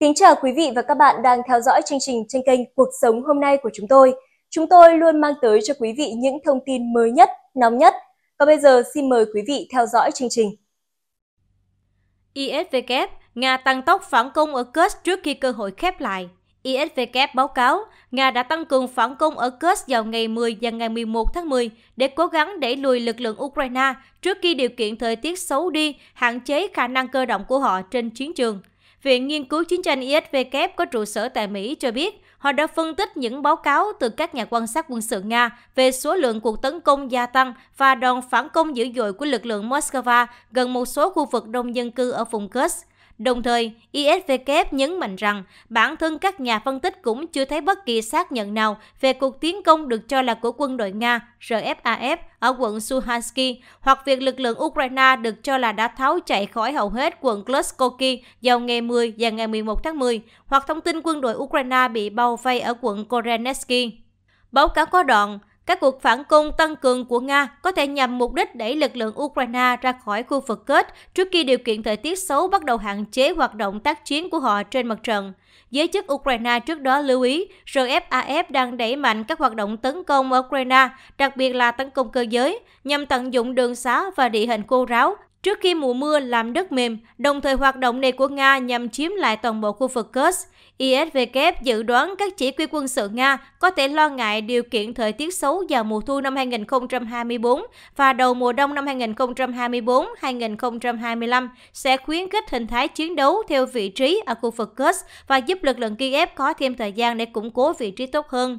Kính chào quý vị và các bạn đang theo dõi chương trình trên kênh Cuộc sống hôm nay của chúng tôi. Chúng tôi luôn mang tới cho quý vị những thông tin mới nhất, nóng nhất. Và bây giờ xin mời quý vị theo dõi chương trình. ISW, Nga tăng tốc phản công ở Kursk trước khi cơ hội khép lại. ISW báo cáo, Nga đã tăng cường phản công ở Kursk vào ngày 10 và ngày 11 tháng 10 để cố gắng đẩy lùi lực lượng Ukraine trước khi điều kiện thời tiết xấu đi, hạn chế khả năng cơ động của họ trên chiến trường. Viện Nghiên cứu Chiến tranh ISW có trụ sở tại Mỹ cho biết họ đã phân tích những báo cáo từ các nhà quan sát quân sự Nga về số lượng cuộc tấn công gia tăng và đòn phản công dữ dội của lực lượng Moscow gần một số khu vực đông dân cư ở vùng Kursk. Đồng thời, ISVK nhấn mạnh rằng bản thân các nhà phân tích cũng chưa thấy bất kỳ xác nhận nào về cuộc tiến công được cho là của quân đội Nga RFAF ở quận Suhansky hoặc việc lực lượng Ukraine được cho là đã tháo chạy khỏi hầu hết quận Kluskoky vào ngày 10 và ngày 11 tháng 10 hoặc thông tin quân đội Ukraine bị bao vây ở quận Korenetsky. Báo cáo có đoạn, các cuộc phản công tăng cường của Nga có thể nhằm mục đích đẩy lực lượng Ukraine ra khỏi khu vực kết trước khi điều kiện thời tiết xấu bắt đầu hạn chế hoạt động tác chiến của họ trên mặt trận. Giới chức Ukraine trước đó lưu ý RFAF đang đẩy mạnh các hoạt động tấn công ở Ukraine, đặc biệt là tấn công cơ giới, nhằm tận dụng đường xá và địa hình khô ráo trước khi mùa mưa làm đất mềm, đồng thời hoạt động này của Nga nhằm chiếm lại toàn bộ khu vực Kursk. ISW dự đoán các chỉ huy quân sự Nga có thể lo ngại điều kiện thời tiết xấu vào mùa thu năm 2024 và đầu mùa đông năm 2024-2025 sẽ khuyến khích hình thái chiến đấu theo vị trí ở khu vực Kursk và giúp lực lượng Kiev có thêm thời gian để củng cố vị trí tốt hơn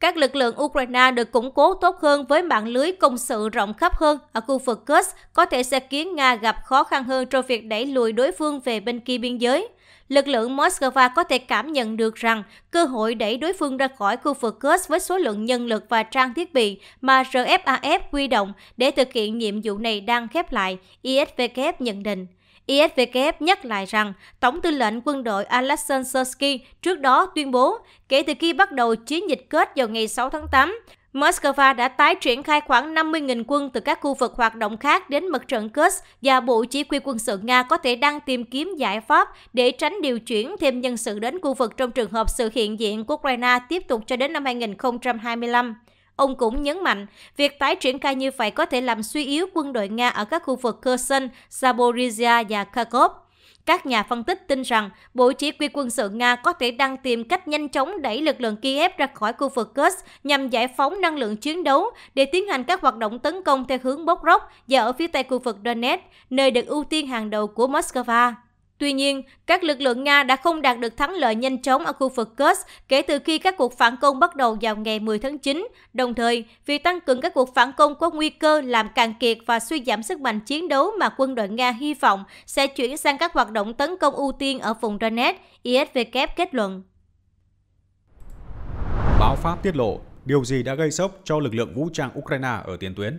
các lực lượng Ukraine được củng cố tốt hơn với mạng lưới công sự rộng khắp hơn ở khu vực Kursk có thể sẽ khiến Nga gặp khó khăn hơn trong việc đẩy lùi đối phương về bên kia biên giới lực lượng Moscow có thể cảm nhận được rằng cơ hội đẩy đối phương ra khỏi khu vực Kursk với số lượng nhân lực và trang thiết bị mà RFAF huy động để thực hiện nhiệm vụ này đang khép lại, ISVK nhận định. ISVK nhắc lại rằng Tổng tư lệnh quân đội Alexander Sorsky trước đó tuyên bố kể từ khi bắt đầu chiến dịch kết vào ngày 6 tháng 8, Moscow đã tái triển khai khoảng 50.000 quân từ các khu vực hoạt động khác đến mặt trận Kursk và Bộ Chỉ huy quân sự Nga có thể đang tìm kiếm giải pháp để tránh điều chuyển thêm nhân sự đến khu vực trong trường hợp sự hiện diện của Ukraine tiếp tục cho đến năm 2025. Ông cũng nhấn mạnh, việc tái triển khai như vậy có thể làm suy yếu quân đội Nga ở các khu vực Kherson, Zaporizhia và Kharkov. Các nhà phân tích tin rằng Bộ Chỉ huy quân sự Nga có thể đang tìm cách nhanh chóng đẩy lực lượng Kiev ra khỏi khu vực Kursk nhằm giải phóng năng lượng chiến đấu để tiến hành các hoạt động tấn công theo hướng bốc rốc và ở phía tây khu vực Donetsk, nơi được ưu tiên hàng đầu của Moscow. Tuy nhiên, các lực lượng Nga đã không đạt được thắng lợi nhanh chóng ở khu vực Kursk kể từ khi các cuộc phản công bắt đầu vào ngày 10 tháng 9. Đồng thời, việc tăng cường các cuộc phản công có nguy cơ làm cạn kiệt và suy giảm sức mạnh chiến đấu mà quân đội Nga hy vọng sẽ chuyển sang các hoạt động tấn công ưu tiên ở vùng Donetsk, ISVK kết luận. Báo Pháp tiết lộ điều gì đã gây sốc cho lực lượng vũ trang Ukraine ở tiền tuyến.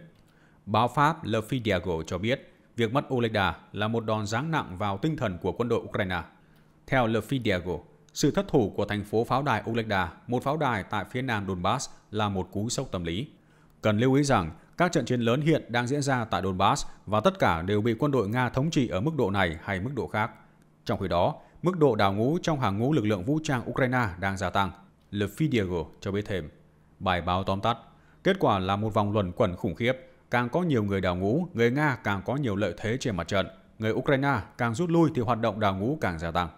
Báo Pháp Le Figaro cho biết, Việc mất Olegda là một đòn giáng nặng vào tinh thần của quân đội Ukraine. Theo Le Fidego, sự thất thủ của thành phố pháo đài Olegda, một pháo đài tại phía nam Donbass, là một cú sốc tâm lý. Cần lưu ý rằng, các trận chiến lớn hiện đang diễn ra tại Donbass và tất cả đều bị quân đội Nga thống trị ở mức độ này hay mức độ khác. Trong khi đó, mức độ đào ngũ trong hàng ngũ lực lượng vũ trang Ukraine đang gia tăng. Le Fidego cho biết thêm. Bài báo tóm tắt, kết quả là một vòng luẩn quẩn khủng khiếp càng có nhiều người đào ngũ, người Nga càng có nhiều lợi thế trên mặt trận, người Ukraine càng rút lui thì hoạt động đào ngũ càng gia tăng.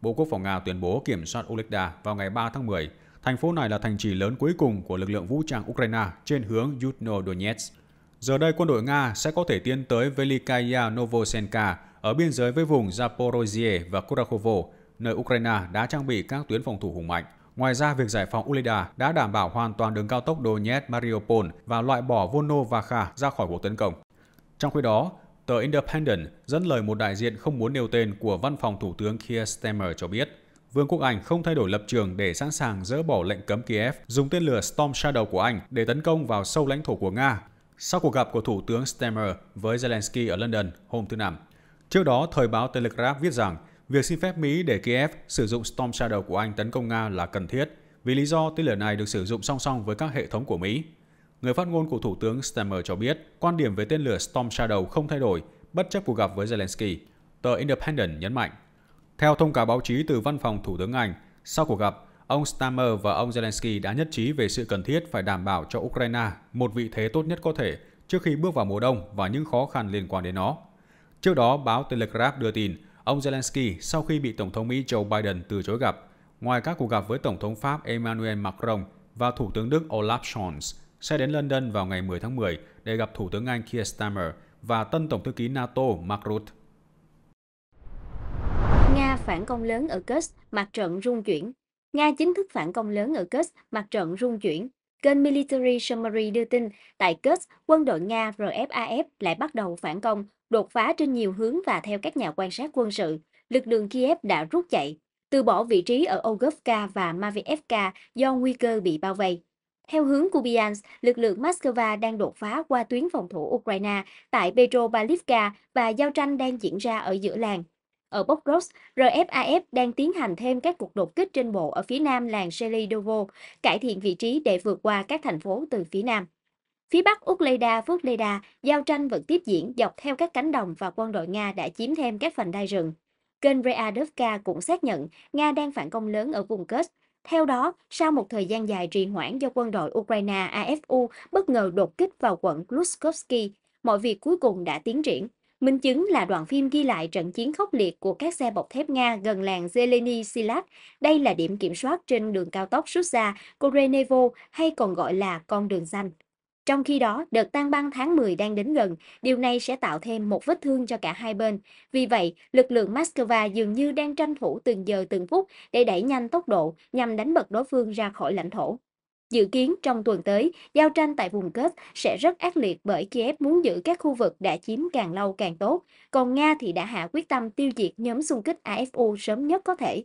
Bộ Quốc phòng Nga tuyên bố kiểm soát Olegda vào ngày 3 tháng 10. Thành phố này là thành trì lớn cuối cùng của lực lượng vũ trang Ukraine trên hướng Yudno-Donetsk. Giờ đây quân đội Nga sẽ có thể tiến tới Velikaya Novosenka ở biên giới với vùng Zaporozhye và Kurakhovo, nơi Ukraine đã trang bị các tuyến phòng thủ hùng mạnh. Ngoài ra, việc giải phóng Uleda đã đảm bảo hoàn toàn đường cao tốc Donetsk-Mariupol và loại bỏ Volnovakha ra khỏi cuộc tấn công. Trong khi đó, tờ Independent dẫn lời một đại diện không muốn nêu tên của văn phòng thủ tướng Keir Starmer cho biết, Vương quốc Anh không thay đổi lập trường để sẵn sàng dỡ bỏ lệnh cấm Kiev dùng tên lửa Storm Shadow của Anh để tấn công vào sâu lãnh thổ của Nga sau cuộc gặp của Thủ tướng Stammer với Zelensky ở London hôm thứ Năm. Trước đó, thời báo Telegraph viết rằng Việc xin phép Mỹ để Kiev sử dụng Storm Shadow của Anh tấn công Nga là cần thiết vì lý do tên lửa này được sử dụng song song với các hệ thống của Mỹ. Người phát ngôn của Thủ tướng Stammer cho biết quan điểm về tên lửa Storm Shadow không thay đổi bất chấp cuộc gặp với Zelensky. Tờ Independent nhấn mạnh. Theo thông cáo báo chí từ văn phòng Thủ tướng Anh, sau cuộc gặp, ông Stammer và ông Zelensky đã nhất trí về sự cần thiết phải đảm bảo cho Ukraine một vị thế tốt nhất có thể trước khi bước vào mùa đông và những khó khăn liên quan đến nó. Trước đó, báo Telegraph đưa tin Ông Zelensky sau khi bị Tổng thống Mỹ Joe Biden từ chối gặp, ngoài các cuộc gặp với Tổng thống Pháp Emmanuel Macron và Thủ tướng Đức Olaf Scholz, sẽ đến London vào ngày 10 tháng 10 để gặp Thủ tướng Anh Keir Starmer và tân Tổng thư ký NATO Mark Rutte. Nga phản công lớn ở Kursk, mặt trận rung chuyển. Nga chính thức phản công lớn ở Kursk, mặt trận rung chuyển. Kênh Military Summary đưa tin, tại Kursk, quân đội Nga RFAF lại bắt đầu phản công đột phá trên nhiều hướng và theo các nhà quan sát quân sự, lực lượng Kiev đã rút chạy, từ bỏ vị trí ở Ogovka và Mavievka do nguy cơ bị bao vây. Theo hướng Kubiansk, lực lượng Moscow đang đột phá qua tuyến phòng thủ Ukraine tại Petropavlivka và giao tranh đang diễn ra ở giữa làng. Ở Pokrovsk, RFAF đang tiến hành thêm các cuộc đột kích trên bộ ở phía nam làng Selidovo, cải thiện vị trí để vượt qua các thành phố từ phía nam. Phía Bắc Ukraine, Vukleida, giao tranh vẫn tiếp diễn dọc theo các cánh đồng và quân đội Nga đã chiếm thêm các phần đai rừng. Kênh Readovka cũng xác nhận Nga đang phản công lớn ở vùng Kursk. Theo đó, sau một thời gian dài trì hoãn do quân đội Ukraine AFU bất ngờ đột kích vào quận Luskovsky, mọi việc cuối cùng đã tiến triển. Minh chứng là đoạn phim ghi lại trận chiến khốc liệt của các xe bọc thép Nga gần làng Zeleny Silat. Đây là điểm kiểm soát trên đường cao tốc Susa, Korenevo hay còn gọi là con đường xanh. Trong khi đó, đợt tan băng tháng 10 đang đến gần, điều này sẽ tạo thêm một vết thương cho cả hai bên. Vì vậy, lực lượng Moscow dường như đang tranh thủ từng giờ từng phút để đẩy nhanh tốc độ nhằm đánh bật đối phương ra khỏi lãnh thổ. Dự kiến trong tuần tới, giao tranh tại vùng kết sẽ rất ác liệt bởi Kiev muốn giữ các khu vực đã chiếm càng lâu càng tốt, còn Nga thì đã hạ quyết tâm tiêu diệt nhóm xung kích AFU sớm nhất có thể.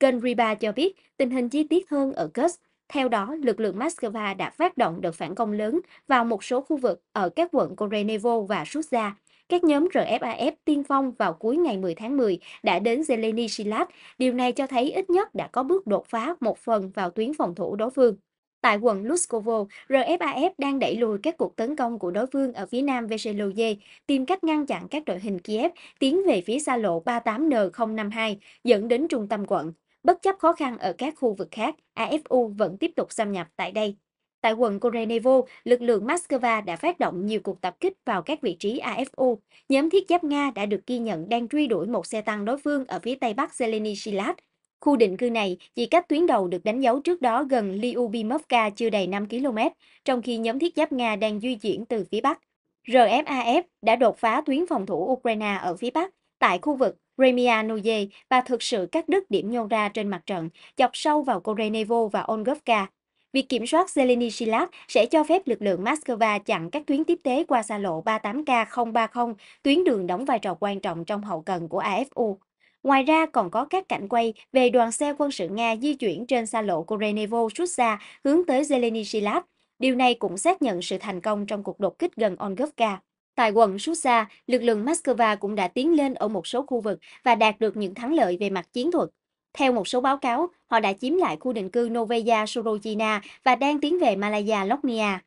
Kênh Riba cho biết tình hình chi tiết hơn ở Kursk theo đó, lực lượng Moscow đã phát động đợt phản công lớn vào một số khu vực ở các quận Korenevo và Sutsa. Các nhóm RFAF tiên phong vào cuối ngày 10 tháng 10 đã đến Zelenisilad. Điều này cho thấy ít nhất đã có bước đột phá một phần vào tuyến phòng thủ đối phương. Tại quận Luskovo, RFAF đang đẩy lùi các cuộc tấn công của đối phương ở phía nam Veseloye, tìm cách ngăn chặn các đội hình Kiev tiến về phía xa lộ 38N052 dẫn đến trung tâm quận. Bất chấp khó khăn ở các khu vực khác, AFU vẫn tiếp tục xâm nhập tại đây. Tại quận Korenevo, lực lượng Moscow đã phát động nhiều cuộc tập kích vào các vị trí AFU. Nhóm thiết giáp Nga đã được ghi nhận đang truy đuổi một xe tăng đối phương ở phía tây bắc Zelenichilat. Khu định cư này chỉ cách tuyến đầu được đánh dấu trước đó gần Lyubimovka chưa đầy 5 km, trong khi nhóm thiết giáp Nga đang di chuyển từ phía bắc. RFAF đã đột phá tuyến phòng thủ Ukraine ở phía bắc Tại khu vực Remianoje và thực sự cắt đứt điểm nhô ra trên mặt trận, dọc sâu vào Korenevo và Ongovka. Việc kiểm soát Zelenislav sẽ cho phép lực lượng Moscow chặn các tuyến tiếp tế qua xa lộ 38K030, tuyến đường đóng vai trò quan trọng trong hậu cần của AFU. Ngoài ra còn có các cảnh quay về đoàn xe quân sự Nga di chuyển trên xa lộ Korenevo Sutsa hướng tới Zelenislav. Điều này cũng xác nhận sự thành công trong cuộc đột kích gần Ongovka. Tại quận Susa, lực lượng Moscow cũng đã tiến lên ở một số khu vực và đạt được những thắng lợi về mặt chiến thuật. Theo một số báo cáo, họ đã chiếm lại khu định cư Novaya Sorojina và đang tiến về Malaya Lognia.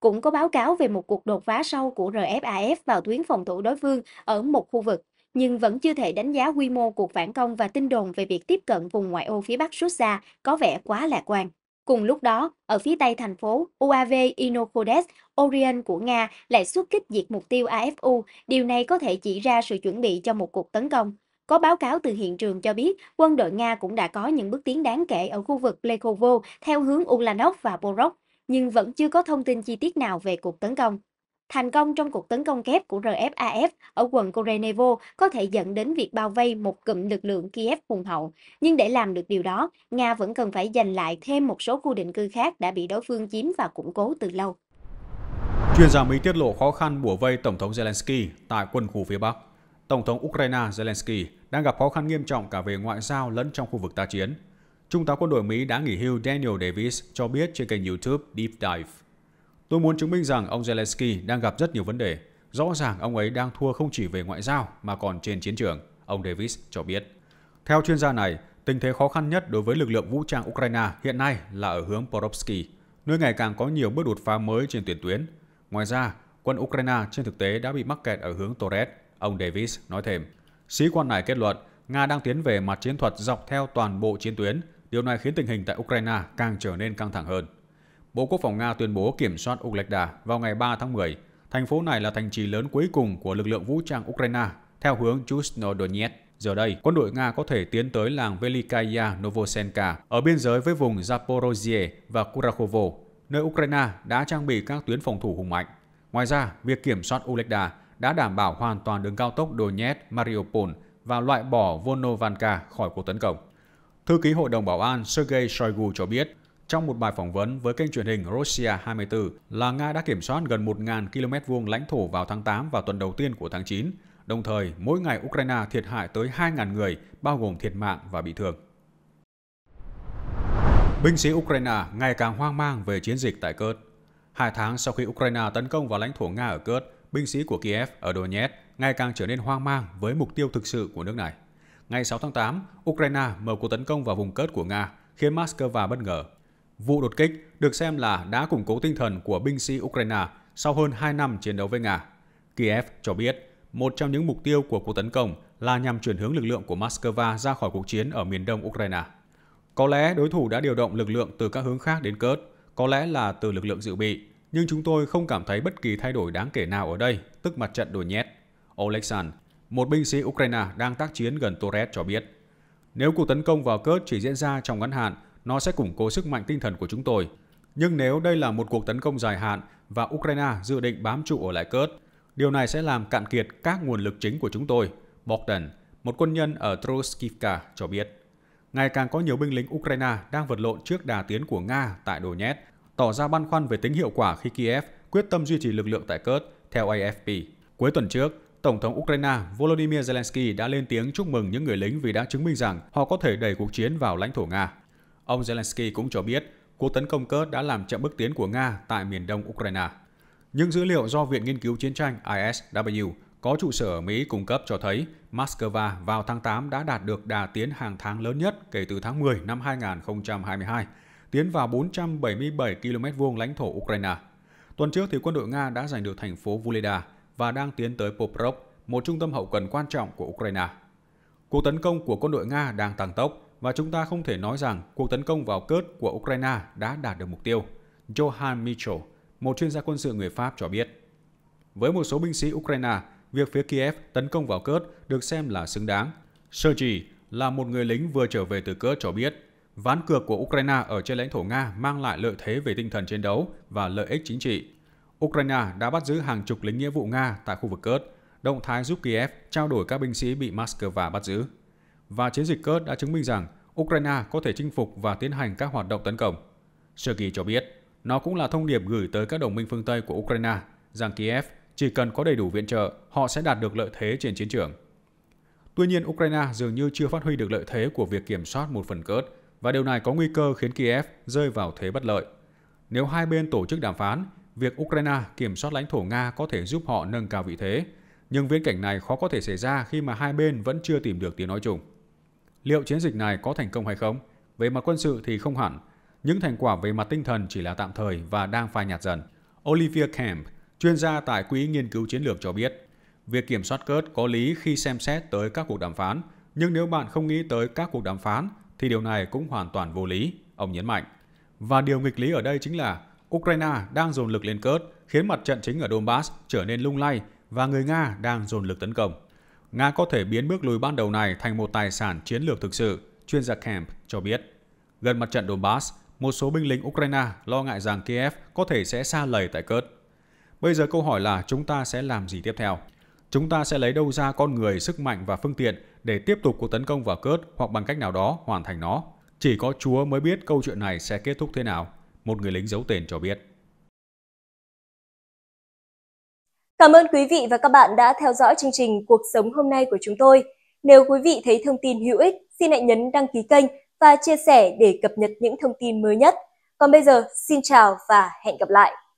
Cũng có báo cáo về một cuộc đột phá sâu của RFAF vào tuyến phòng thủ đối phương ở một khu vực, nhưng vẫn chưa thể đánh giá quy mô cuộc phản công và tin đồn về việc tiếp cận vùng ngoại ô phía bắc Susa có vẻ quá lạc quan. Cùng lúc đó, ở phía tây thành phố, UAV InoKodes Orion của Nga lại xuất kích diệt mục tiêu AFU, điều này có thể chỉ ra sự chuẩn bị cho một cuộc tấn công. Có báo cáo từ hiện trường cho biết, quân đội Nga cũng đã có những bước tiến đáng kể ở khu vực Plekovo theo hướng Ulanov và Porok, nhưng vẫn chưa có thông tin chi tiết nào về cuộc tấn công. Thành công trong cuộc tấn công kép của RFAF ở quận Korenevo có thể dẫn đến việc bao vây một cụm lực lượng Kiev hùng hậu. Nhưng để làm được điều đó, Nga vẫn cần phải giành lại thêm một số khu định cư khác đã bị đối phương chiếm và củng cố từ lâu. Chuyên gia Mỹ tiết lộ khó khăn bùa vây Tổng thống Zelensky tại quân khu phía Bắc. Tổng thống Ukraine Zelensky đang gặp khó khăn nghiêm trọng cả về ngoại giao lẫn trong khu vực ta chiến. Trung tá quân đội Mỹ đã nghỉ hưu Daniel Davis cho biết trên kênh YouTube Deep Dive Tôi muốn chứng minh rằng ông Zelensky đang gặp rất nhiều vấn đề. Rõ ràng ông ấy đang thua không chỉ về ngoại giao mà còn trên chiến trường, ông Davis cho biết. Theo chuyên gia này, tình thế khó khăn nhất đối với lực lượng vũ trang Ukraine hiện nay là ở hướng Porovsky, nơi ngày càng có nhiều bước đột phá mới trên tuyến tuyến. Ngoài ra, quân Ukraine trên thực tế đã bị mắc kẹt ở hướng Torres, ông Davis nói thêm. Sĩ quan này kết luận, Nga đang tiến về mặt chiến thuật dọc theo toàn bộ chiến tuyến, điều này khiến tình hình tại Ukraine càng trở nên căng thẳng hơn. Bộ Quốc phòng Nga tuyên bố kiểm soát Uglekda vào ngày 3 tháng 10. Thành phố này là thành trì lớn cuối cùng của lực lượng vũ trang Ukraine theo hướng Chusnodonetsk. Giờ đây, quân đội Nga có thể tiến tới làng Velikaya Novosenka ở biên giới với vùng Zaporozhye và Kurakhovo, nơi Ukraine đã trang bị các tuyến phòng thủ hùng mạnh. Ngoài ra, việc kiểm soát Uglekda đã đảm bảo hoàn toàn đường cao tốc Donetsk-Mariupol và loại bỏ Volnovanka khỏi cuộc tấn công. Thư ký Hội đồng Bảo an Sergei Shoigu cho biết trong một bài phỏng vấn với kênh truyền hình Russia 24 là Nga đã kiểm soát gần 1.000 km vuông lãnh thổ vào tháng 8 và tuần đầu tiên của tháng 9. Đồng thời, mỗi ngày Ukraine thiệt hại tới 2.000 người, bao gồm thiệt mạng và bị thương. Binh sĩ Ukraine ngày càng hoang mang về chiến dịch tại Kurt. Hai tháng sau khi Ukraine tấn công vào lãnh thổ Nga ở Kurt, binh sĩ của Kiev ở Donetsk ngày càng trở nên hoang mang với mục tiêu thực sự của nước này. Ngày 6 tháng 8, Ukraine mở cuộc tấn công vào vùng Kurt của Nga, khiến Moscow bất ngờ Vụ đột kích được xem là đã củng cố tinh thần của binh sĩ Ukraine sau hơn 2 năm chiến đấu với Nga. Kiev cho biết một trong những mục tiêu của cuộc tấn công là nhằm chuyển hướng lực lượng của Moscow ra khỏi cuộc chiến ở miền đông Ukraine. Có lẽ đối thủ đã điều động lực lượng từ các hướng khác đến Kurt, có lẽ là từ lực lượng dự bị, nhưng chúng tôi không cảm thấy bất kỳ thay đổi đáng kể nào ở đây, tức mặt trận đồi nhét. Oleksandr, một binh sĩ Ukraine đang tác chiến gần Torres cho biết. Nếu cuộc tấn công vào Kurt chỉ diễn ra trong ngắn hạn nó sẽ củng cố sức mạnh tinh thần của chúng tôi. Nhưng nếu đây là một cuộc tấn công dài hạn và Ukraine dự định bám trụ ở lại Kurd, điều này sẽ làm cạn kiệt các nguồn lực chính của chúng tôi, Bogdan, một quân nhân ở Troskivka cho biết. Ngày càng có nhiều binh lính Ukraine đang vật lộn trước đà tiến của Nga tại Donetsk, tỏ ra băn khoăn về tính hiệu quả khi Kiev quyết tâm duy trì lực lượng tại Kurd, theo AFP. Cuối tuần trước, Tổng thống Ukraine Volodymyr Zelensky đã lên tiếng chúc mừng những người lính vì đã chứng minh rằng họ có thể đẩy cuộc chiến vào lãnh thổ Nga. Ông Zelensky cũng cho biết cuộc tấn công cớt đã làm chậm bước tiến của Nga tại miền đông Ukraine. Những dữ liệu do Viện Nghiên cứu Chiến tranh ISW có trụ sở ở Mỹ cung cấp cho thấy Moscow vào tháng 8 đã đạt được đà tiến hàng tháng lớn nhất kể từ tháng 10 năm 2022, tiến vào 477 km vuông lãnh thổ Ukraine. Tuần trước thì quân đội Nga đã giành được thành phố Vuleda và đang tiến tới Poprov, một trung tâm hậu cần quan trọng của Ukraine. Cuộc tấn công của quân đội Nga đang tăng tốc, và chúng ta không thể nói rằng cuộc tấn công vào Kurt của Ukraine đã đạt được mục tiêu, Johan Mitchell, một chuyên gia quân sự người Pháp cho biết. Với một số binh sĩ Ukraine, việc phía Kiev tấn công vào Kurt được xem là xứng đáng. Sergei là một người lính vừa trở về từ Kurt cho biết, ván cược của Ukraine ở trên lãnh thổ Nga mang lại lợi thế về tinh thần chiến đấu và lợi ích chính trị. Ukraine đã bắt giữ hàng chục lính nghĩa vụ Nga tại khu vực Kurt, động thái giúp Kiev trao đổi các binh sĩ bị Moscow bắt giữ và chiến dịch Kurd đã chứng minh rằng Ukraine có thể chinh phục và tiến hành các hoạt động tấn công. Sergei cho biết, nó cũng là thông điệp gửi tới các đồng minh phương Tây của Ukraine rằng Kiev chỉ cần có đầy đủ viện trợ, họ sẽ đạt được lợi thế trên chiến trường. Tuy nhiên, Ukraine dường như chưa phát huy được lợi thế của việc kiểm soát một phần Kurd và điều này có nguy cơ khiến Kiev rơi vào thế bất lợi. Nếu hai bên tổ chức đàm phán, việc Ukraine kiểm soát lãnh thổ Nga có thể giúp họ nâng cao vị thế, nhưng viễn cảnh này khó có thể xảy ra khi mà hai bên vẫn chưa tìm được tiếng nói chung. Liệu chiến dịch này có thành công hay không? Về mặt quân sự thì không hẳn. Những thành quả về mặt tinh thần chỉ là tạm thời và đang phai nhạt dần. Olivia Camp, chuyên gia tại Quỹ Nghiên cứu Chiến lược cho biết, việc kiểm soát cớt có lý khi xem xét tới các cuộc đàm phán, nhưng nếu bạn không nghĩ tới các cuộc đàm phán thì điều này cũng hoàn toàn vô lý, ông nhấn mạnh. Và điều nghịch lý ở đây chính là Ukraine đang dồn lực lên cớt, khiến mặt trận chính ở Donbass trở nên lung lay và người Nga đang dồn lực tấn công. Nga có thể biến bước lùi ban đầu này thành một tài sản chiến lược thực sự, chuyên gia Camp cho biết. Gần mặt trận Donbass, một số binh lính Ukraine lo ngại rằng Kiev có thể sẽ xa lầy tại Kurt. Bây giờ câu hỏi là chúng ta sẽ làm gì tiếp theo? Chúng ta sẽ lấy đâu ra con người, sức mạnh và phương tiện để tiếp tục cuộc tấn công vào Kurt hoặc bằng cách nào đó hoàn thành nó? Chỉ có Chúa mới biết câu chuyện này sẽ kết thúc thế nào, một người lính giấu tên cho biết. Cảm ơn quý vị và các bạn đã theo dõi chương trình Cuộc sống hôm nay của chúng tôi. Nếu quý vị thấy thông tin hữu ích, xin hãy nhấn đăng ký kênh và chia sẻ để cập nhật những thông tin mới nhất. Còn bây giờ, xin chào và hẹn gặp lại!